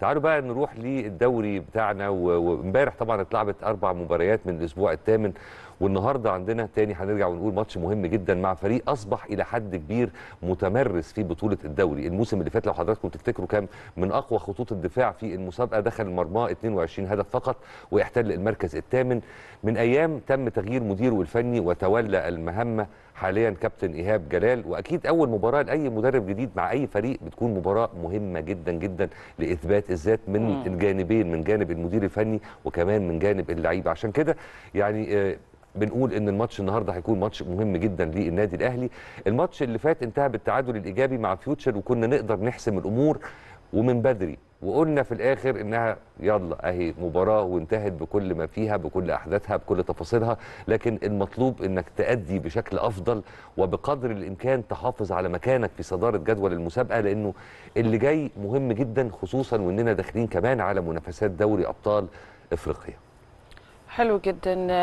تعالوا بقى نروح للدوري بتاعنا وامبارح طبعا اتلعبت اربع مباريات من الاسبوع الثامن والنهارده عندنا تاني هنرجع ونقول ماتش مهم جدا مع فريق اصبح الى حد كبير متمرس في بطوله الدوري الموسم اللي فات لو حضراتكم تفتكروا كان من اقوى خطوط الدفاع في المسابقه دخل مرماه 22 هدف فقط واحتل المركز الثامن من ايام تم تغيير مديره الفني وتولى المهمه حاليا كابتن ايهاب جلال واكيد اول مباراه لاي مدرب جديد مع اي فريق بتكون مباراه مهمه جدا جدا لاثبات الذات من مم. الجانبين من جانب المدير الفني وكمان من جانب اللعيبه عشان كده يعني آه، بنقول ان الماتش النهارده هيكون ماتش مهم جدا للنادي الاهلي الماتش اللي فات انتهى بالتعادل الايجابي مع فيوتشر وكنا نقدر نحسم الامور ومن بدري وقلنا في الاخر انها يلا اهي مباراه وانتهت بكل ما فيها بكل احداثها بكل تفاصيلها لكن المطلوب انك تادي بشكل افضل وبقدر الامكان تحافظ على مكانك في صداره جدول المسابقه لانه اللي جاي مهم جدا خصوصا واننا داخلين كمان على منافسات دوري ابطال افريقيا حلو جدا